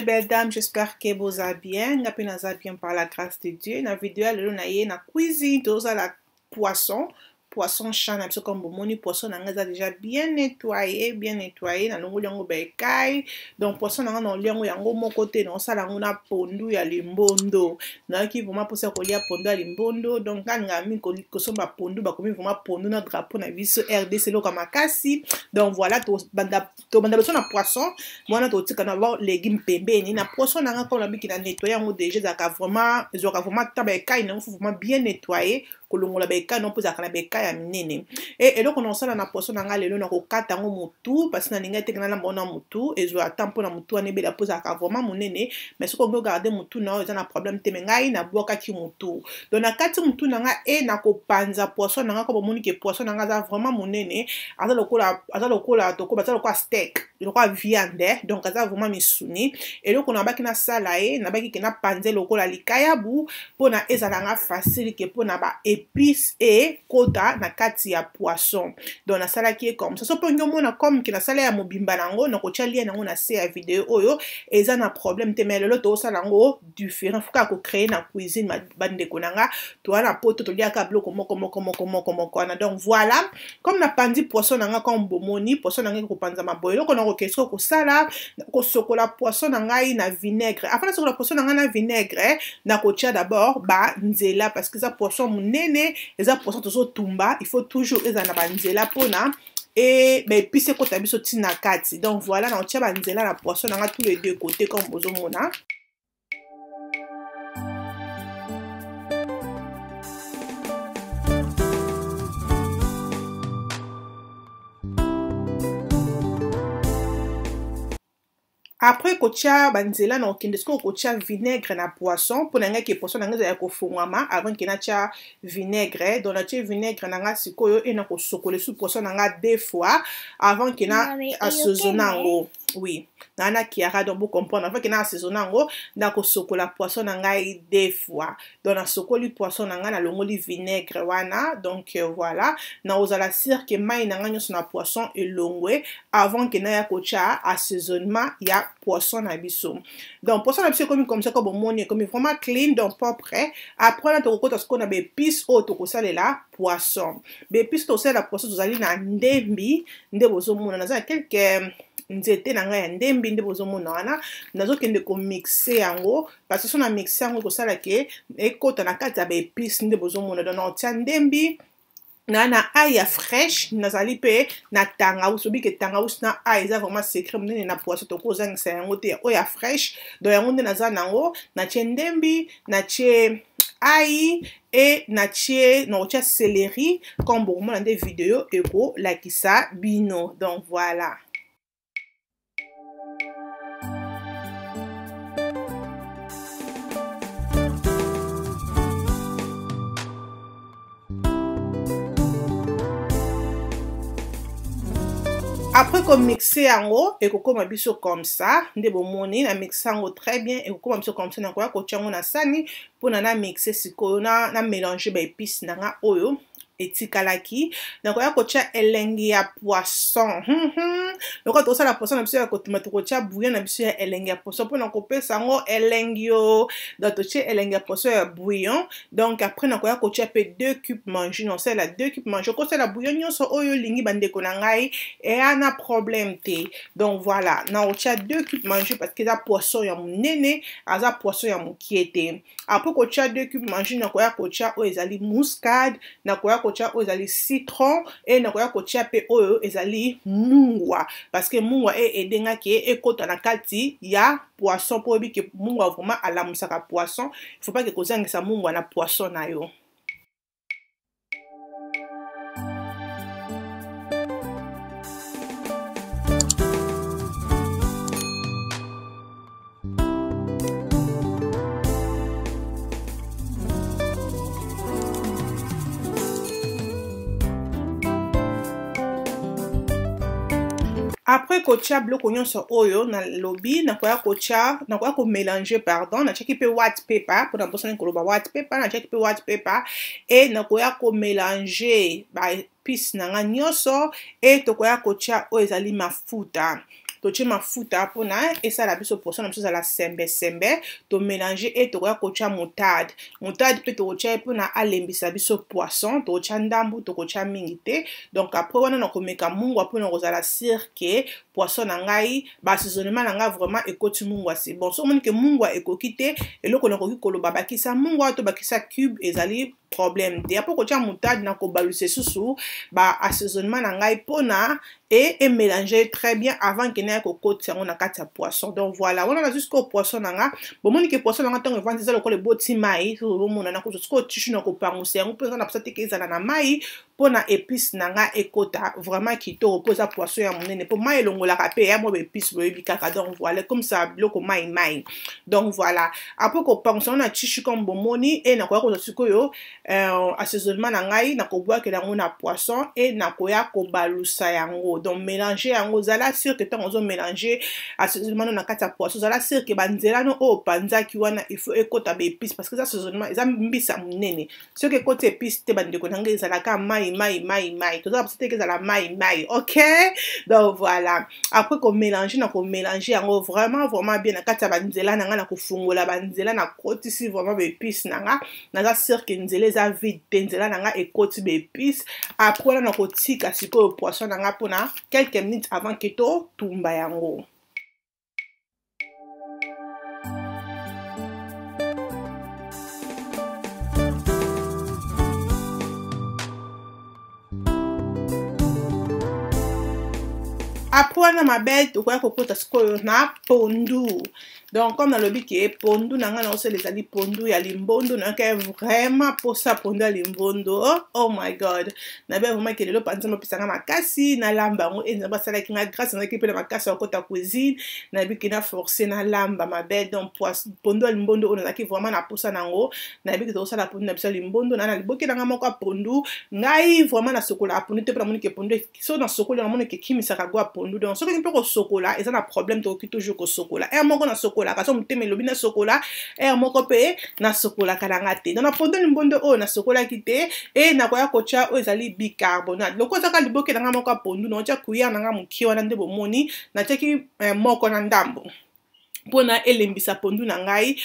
mes belles dames, j'espère que vous allez bien. Napi naza bien par la grâce de Dieu. Na vidéo lelo na ye na cuisine toza la poisson. poisson champ na biso comme bomoni poisson na nga eza déjà bien nettoyé bien nettoyé nalongoli yango baekai donc poisson na nga naoli yango yango moko te naosala yango na pondu ya limbondo nayoki vraimen mposa ya kolia pondu ya limbondo donc nga ninga mingi kosomba pondu bakomi vraimen pondu na drapeau na biso rdc eloko makasi donc voilà tobanda biso na poisson wana totika na ba légume pembeni na poisson na nga comme nabiki na nettoye yango déjà ezalaka vraimen ezwaka vraimen ta baekai nango fo vraimen bien nettoyé kolongola baekai no mpozalaka na baekai ya minene e eloko na osala na poso na ngai lelo na kokata yango motu parce nalingi eteke nalamba ngo na motu ezwa ata mpona motu wana ebela mpo ezalaka vraiment monene mais soki ongi ogarde motu na oyo eza na problème te me ngai nabwakaki motu donc na kati motu na ngai e nakopanza poisson na ngai ko bomoni ke poisson na ngai aza vraiment monene aza lokola aza lokola tokoba aza lokola steke lokola viande donc aza vraiment misuni eloko nabaki nasala ye nabaki ke napanze lokola likayabu mpona ezalanga facile ke mpona baépice ekota na kati ya poisson donc nasalaki ye comme saso mpo nge omona comme ke nasala ya mobimba nango nakotya lie nango na se ya video oyo eza na problème te mai lelo tozosala yango différent foka kocréer na cuisine bandeko na nga toya na poto toliaka biloko moko moko moko moko moko wana donc voilà comme napanzi poisson na nga comme bomoni poisson na nga ekopanzama boye eloko na okende soki okosala kosokola poisson na ngai na vinaigre avant nasokola poisson na ngai na vinaigre nakotia d'abord banzela parce que eza poisson monene eza poisson tozotumba il faut toujours ezala na banzela mpona e baepise ekota biso ntina kati donc voilà naotia banzela na poisson na nga tous les deux côté comme bozomona après kotia banzela na kokende soki okotia vinaigre na poisson mpo na ngai ke poisson na ngai ezala ya kofungwama avant ke natia vinaigre donc natie vinaigre na ngai sikoyo e na kosokola esu poisson na ngai deux fois avant ke na asozona yango oui na na kiara donc bocomprendre en fait na assaisonne yango nakosokola poisson na ngai deux fois donc nasokoli poisson na ngai nalongoli vinaigre wana donc euh, voilà nakozala sire ke mai na ngai nyonso na poisson elongwe avant ke naya kotia assaisonnement ya poisson na biso donc poisson na biso ekomi comme ça ko bomoni ekomi vraiment clean donc propre après na tokokota sikoyo na bepice oyo tokosalela poisson bepice tokosalela poisson tozali na ndembi nde bozomona naza na quelque nzete na ngai ya ndembi nde bozomona wana nazokende komixe yango parce so na mixe yango ekosala ke ekota na kati ya baepice nde bozomona don naotia ndembi na na ai ya fraîche nazali mpe na tangawusi obi ke tangawusi na ai eza vraiment secret monene na poisson tokozangisa yango te oyo ya fraîche don yango nde naza nango natie ndembi natie ai e na tie na kotia céleri comme bokomona nde video ekolakisa bino donc voilà après komixe yango ekokoma biso comme ça nde bomoni na mixe yango très bien ekokoma biso comme ça nakoya kotia yango na sani mpona na mixe sikoyo na, na mélange baépice na nga oyo etikalaki na koya kotia elenge ya poisson lokola tokosala poisson na biso ya kotima tokotia bouillon na biso ya elenge ya poisson mpona kopesa yango elenge yo donc totie elenge ya poisson ya bouillon donc après na koya kotia mpe deux cupe mange nosalela deux cupe mange okosala bouillon nyonso oyo olingi bandeko na ngai eya na problème te donc voilà na kotia deux cupe mange parce que eza poisson ya monene aza poisson ya mokie te après kotia deux cupe mange na koya kotia oyo ezali muscade na koya kotia oyo ezali citron e nakoya kotia mpe oyo ezali mungwa parceke mungwa e edengaki ye ekota na kati ya poisson mpo oyebi ke mungwa vraiment alamusaka poisson il faut pas ke kozangisa mungwa na poisson na yo nakoki kotia biloko nyonso oyo nalobi nakoya kotia nakoya komélange pardon natiaki mpe wat paper mpona bosani koloba wat paper natiaki mpe wat paper e nakoya komélange baepice na nga nyonso e tokoya kotia oyo ezali mafuta totie mafuta mpona esala biso poisson na biso ezala sembesembe tomélange e tokoya kotia motade motade mpe tokotia ye mpona alembisa biso poisson tokotia ndambu tokotia mingi te donc après wana nakomeka mungwa mpona kozala sire ke poisson na ngai basaisonement na ngai vraiment ekoti mungwa si bon so omoni ke mungwa ekoki te eloko nakoki koloba bakisa mungwa to bakisa cube ezali problème te apo kotia mutade na kobalusa susu ba assaisonnement na ngai mpona e emélange très bien avant nkende ya kokotisa yango na kati ya poisson donc voilà wana na jusqu'au poisson na nga bomoni ke poisson na nga ntango evandi eza lokola eboti mai soki bomona na kozwa soki otishu na kopangusa yango mpo eza na posa teke ezala na mai mpo na épice na nga ekɔta vraiment kitoko mpo eza poisson ya monene mpo mai elongolaka pe ya mo baépice boyebi kaka donc voilà comme ça biloko mai mai donc voilà apres kopangusana na tishi comme bomoni e nakoya kozwa sikoyo euh, assaisonnement na ngai nakobwakela yango na poisson e nakoya kobalusa yango donc mélange yango ozala sur ke ntango ozomélange assaisonnement no na kati ya poisson ozala sur ke banzela no oyo panzaki wana ifaut ekɔta baépice parce que eza assaisonnement eza mbisa monene soki ekɔta épice te bandeko na ngai ezalaka mai maï, maï, maï, maï. Toza mosala te ezala maï, maï. Ok? Donc, voilà. Après, komélange na komélange yango vraiment, vraiment bien na kati ya banzela na nga na kofungola banzela na kotisi vraiment baépice na nga. Naza sûr ke nzela eza vide te nzela na nga ekoti baépice. Après, wana na kotika sikoyo poisson na nga mpona quelques minutes avant ke totumba yango. apona mabe tokoya kokota sikoyo na pondu donc comme nalobi ke pondu na ngai na osala ezali pondu ya limbondo nayoka vraiment mposa pondu ya limbondo oh my god nabe vraiment ke lelo panzambe apesa ngai makasi nalamba yango e nzambe asalaki ngai grâce nazalaki mpe na makasi ya kokota cuisine nayebi ke naforce nalamba mabel donc pondu ya limbondo oyo nazalaki vraiment na mposa na yango nayebi ke tokosala pondu na biso ya limbondo na na liboki na ngai moko ya pondu ngai vraiment nasokolaka pondu te mpo namoni ke pondu so nasokoli namoni ke ekimisaka go ya pondu donc soki mpe kosokola eza na problème tokoki toujours kosokola e moko nasokola nasokolaka so motema elobi nasokola aire moko mpe nasokolaka nanga te na napondoli mbondo oyo nasokolaki te e nakoya kotya oyo ezali bicarbonate lokola ezaka liboke nanga moko ya pondu nakotya kuyere nanga mokie wana nde bomoni natiaki eh, moko na ndambo mpona elembisa pondu na ngai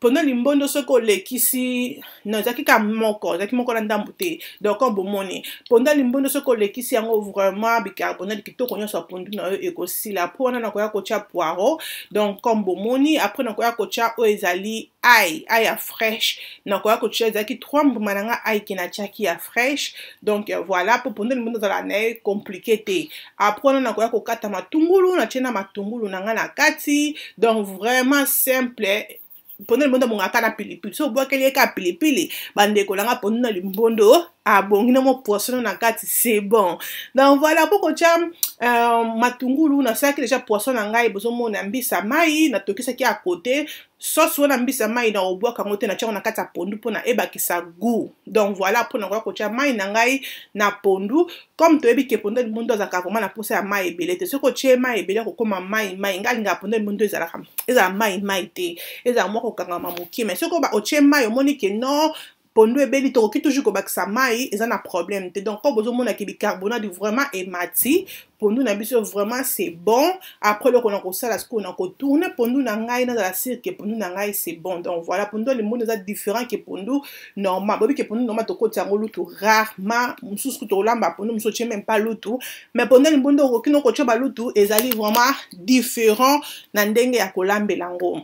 mpona limbondo soki olekisi no ezalaki ka moko ezalaki moko na ndambu te donc bomoni mponda limbondo soki olekisi yango vraiment bicarbonate kitoko nyonso ya pondu na oyo ekosila mpo wana nakoya kotia poiro donc comme bomoni après nakoya kotia oyo ezali ai ai ya fraîche nakoya kotia ezalaki trois mbuma na nga ai ke natiaki ya fraîche donc voilà mpo mponda limbondo ezala na ye compliqué te après wana nakoya kokata matungulu natie na matungulu na nga na kati donc vraiment simple mpondo limbondo abongaka na pilipili so obwakeli ye ka pilipili bandeko nanga mpondo na limbondo abongi na mopoissono na kati c'est bon donc voilà po kotia uh, matungulu nasalaki deja poisson na ngai bozomona mbisa mai natokisaki ya kote sosi wana mbisa mai na obwaka yango te na tiango na kati ya pondu mpona ebakisa gu donc voilà mpona koya kotia mai na ngai na pondu comme toyebi ke pondu ya limondo azalaka vraimen na posa ya mai ebele te soki otie mai ebele akokóma mai mai ngai alingaka pondu ya limondo ezalaka ezala mai mai te ezala mwa kokangama mokie mai soki otie mai omoni ke non pondu ebeli tokoki toujours kobakisa mai eza na problème te donc ko bozomonaki bicarbonate vraiment emati pondu na biso vraiment c'est bon après loko na kosala sikoyo na kotourne pondu na ngai nazala sire ke pondu na ngai c'est bon donc voilà pondu alemoni eza différent ke pondu normal boyebi ke pondu normal tokoti yango lutu rarement mosusu tolamba pondu mosusu otie même pas lutu mais pondu alemoni nde okoki nokotia balutu ezali vraiment différent na ndenge ya kolambela yango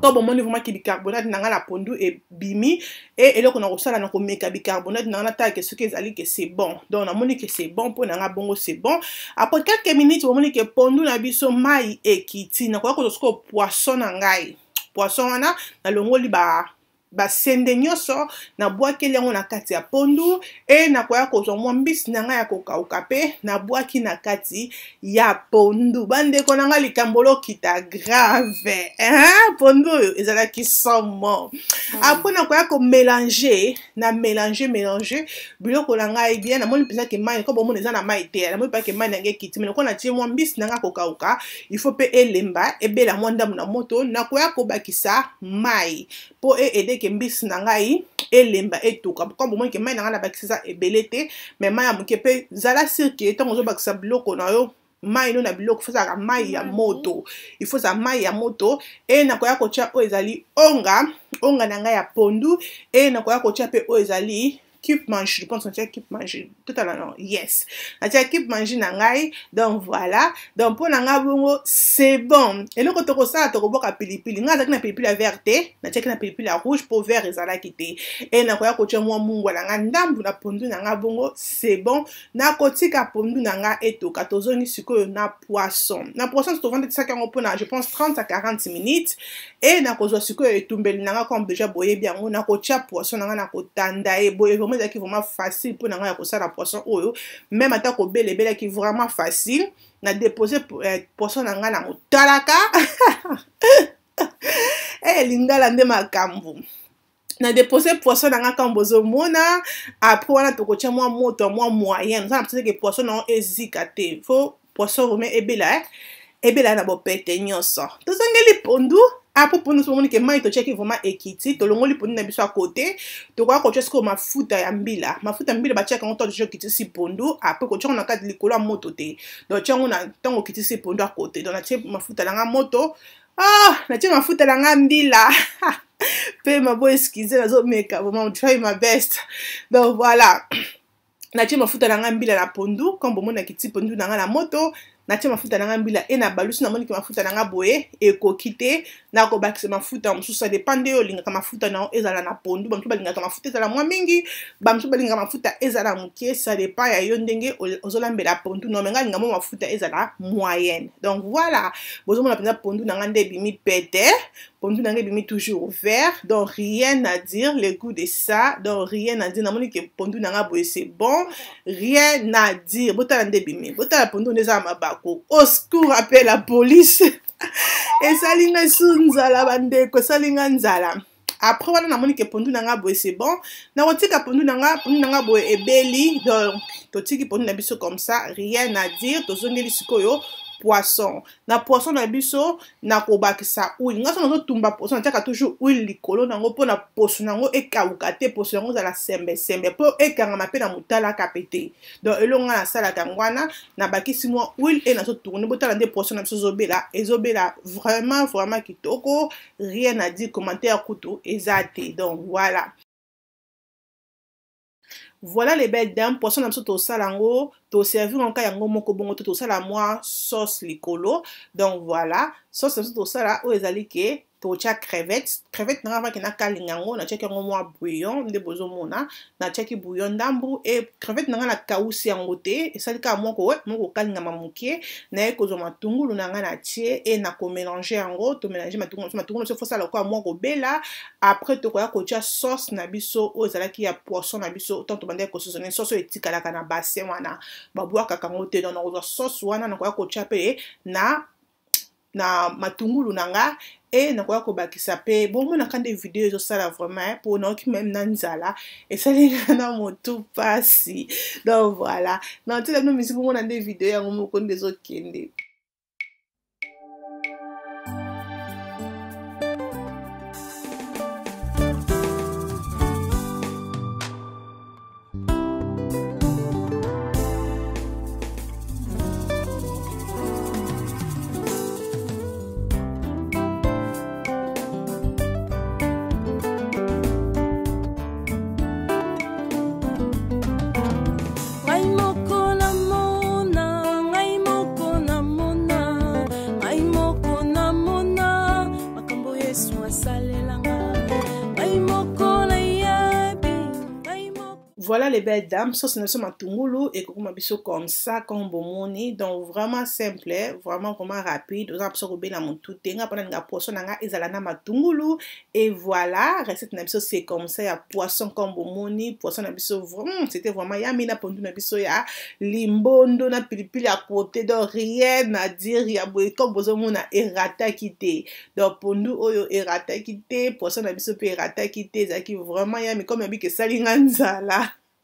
to bomoni vraimentke bicarbonate na ngai na pondu ebimi e eloko na kosala na komeka bicarbonate na ngai natala ke soki ezali ke c'est bon donc namoni ke c'est bon mpo na ngai bongo c'est bon apres quelques minutes bomoni ke pondu na biso mai ekiti nakoya kozwa soki poisson na ngai poisson wana nalongoli ba basende nyonso nabwakeli yango na kati ya pondu e nakoya kozwa mwa mbisi na ngai ya kokauka mpe nabwaki na kati ya pondu bandeko na ngai likambo lokita grave hein? pondu oyo ezalaki somo mm. Ah. apres nakoya komélange na mélange mélange biloko na ngai bie namoni mpenzaki mai ko bomona eza na mai te namoni mpaki mai nange ekiti me lokwa natie mwa mbisi na ngai kokauka ifo mpe elemba ebela mwa ndambu na moto nakoya kobakisa mai mpo e ede te ke mbisi na ngai elemba etoka pourkua bomoi ke mai na ngai nabakisi eza ebele te me mai ya moke mpe zala sire ke ntango ozobakisa biloko na yo mai no na biloko fozalaka mai ya moto ifoza mai ya moto e na koya kotia oyo ezali onga onga na ngai ya pondu e na koya kotia mpe oyo ezali cube manche je pense natia cube manche tout à l'heure yes natia cube manche na ngai donc voilà donc mpo na ngai bongo c'est bon eloko tokosala tokoboka pilipili ngai azalaki na pilipili ya vert te natiaki na pilipili ya rouge mpo vert ezalaki te e nakoya kotia mwa mungwa na ngai ndambu na pondu na ngai bongo c'est bon nakotika pondu na ngai etoka tozongi sikoyo na poisson na poisson tovandekisaki yango mpona je pense 30 à 40 minutes e nakozwa sikoyo etumbeli na ngai comme déjà boyebi yango nakotia poisson na ngai nakotanda ye boye vraiment ezalaki vraiment facile mpo na ngai ya kosala poisson oyo meme ata kobela ebelaki vraiment facile na dépose eh, poisson na ngai na motalaka elingala eh, nde makambo na dépose poisson na nga nkambo ozomona apres wana tokotia mwa moto ya mwa moyenne oza na mpesa eke poisson nango ezika te fo poisson vraimen ebela eh. ebela na bopete nyonso tozongeli pondu apopo nyonso omoni ke mai totiaki vraiment ekiti tolongoli poni na biso ya kote tokoka kotia sikoyo mafuta ya mbila mafuta ya mbila batiaka yango ntango totia okitisi pondu apres kotia yango na kati likolo ya moto te donc tia yango na ntango okitisi pondu ya kote donc natie mafuta na nga moto ah natie mafuta na nga mbila mpe mabo eskize nazomeka vraiment try my best donc voilà natie mafuta na nga mbila na pondu quand bomona kiti pondu na nga na moto natie mafuta na nga mbila e na balusi na moniki mafuta na nga boye ekoki te nakobakisa mafuta mosusu adepend nde oyo olingaka mafuta na yo ezala na pondu bamosusu balingaka mafuta ezala mwa mingi bamosusu balingaka mafuta ezala moke sa depend ya yo ndenge ozolambela pondu no me nga alinga mo mafuta ezala moyenne donc voilà bozomona mpenza pondu na nga nde ebimi pete pondu na ngai ebimi toujours vert donc rien à dire le goût de ça donc rien à dire namoni ke pondu na ngai boye c'est bon rien à dire botala nde ebimi botala pondu nde ezala mabako au secours ape la police esali ngai su nzala bandeko esali ngai nzala après wana namoni ke pondu na ngai boye c'est bon nakotika pondu na ngai pondu na ngai boye ebeli donc totiki pondu na biso comme ça rien à dire tozongeli sikoyo poisson na poisson na biso na kobakisa uile nga so nazotumba poisson natiaka toujours uile likolo nango mpo na poso nango ekawuka te poso yango ezala sembesembe mpo ekangama mpe na motalaka pe te donc elongo nga nasalaka yango wana nabakisi mwa uile e nazotourne botala nde poisson na biso ezobela ezobela vraiment vraiment kitoko rien a dit commentaire kutu eza te donc voilà voilà les belles dames poisson na biso tosala yango toservir nka yango moko bongo to tosala mwa sauce likolo donc voilà sauce na biso tosala oyo ezali ke tokotia crevette crevette na kaka bakenda kalinga yango natiaki yango mwa bouillon nde bozomona natiaki bouillon ndambu e crevette na ngai nakausi yango te esali kaka moko moko okalingama moke naye kozwa matungulu na ngai natie e nakomélange yango tomélange matungulu nyonso fosala lokola mwa kobela après tokoya kotia sauce na biso oyo ezalaki ya poisson na biso ntango tobandaki kososone sauce oyo etikalaka na bassin wana babwakaka yango te don nakozwa sauce wana nakoya kotia mpe na na matungulu na nga e nakoya kobakisa mpe bomonaka nde video ezosala vraiment mpo eh, naoki meme na nzala esalinga na motu mpasi don voilà na ntina bino misi bomona nde video yango moko nde ezokende balalelanga ngai moko voilà les belles dames so sina biso matungulu ekokoma biso comme ça comme bomoni donc vraiment simple vraiment vraiment rapide oza na mposo kobela motu te nga mpona ninga poisson na nga ezala na matungulu et voilà recette na biso c'est comme ça ya poisson comme bomoni poisson na biso mm, c'était vraiment yami na pondu na biso ya limbondo na pilipili ya kote donc rien à dire ya boye comme bozomona erataki te donc pondu oyo erataki te poisson na biso mpe erataki te ezalaki vraiment yami comme yabiki esali nga nzala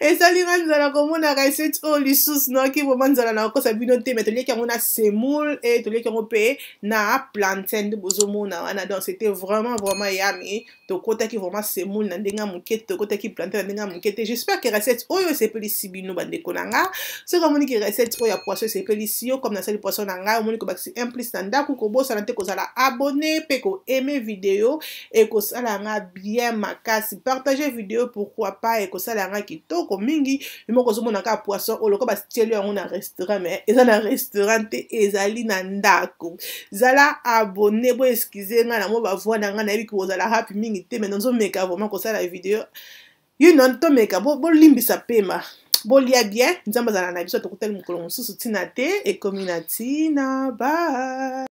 ezali nga nzala komonaka eseti oyo lisusu nayoki vraimen nzala na kokosa bino te mai toliaki yango na semoule e toliaki yango mpe na plantain nde bozomona wana donc c'était vraiment vraiment yami tokotaki vraiment semoule na ndenge ya moke te tokotaki plantain na ndenge ya moke te j'espère ke recette oyo esepelisi bino bandeko na nga soki omoni ke recette oyo ya poisson esepelisi yo comme nasali poisson na ngai omoni kobakisi implice na ndako kobosana te kozala abonné mpe koaime video ekosala yanga bien makasi partage video pourquoi pas ekosala yanga kitoko kitoko mingi yo moko ozomona kaka poisson oyo lokola batieli yango na restaurant me eza na restaurant te ezali na ndako zala abonne bo eskize ngai na mo bavoi na ngai nayebi kozala happy mingi te me nazomeka vraimen kosala video you know tomeka bolimbisa pema bolia bien nzambe azala na biso tokuteli mokolo mosusu ntina te ekomi na ntina ba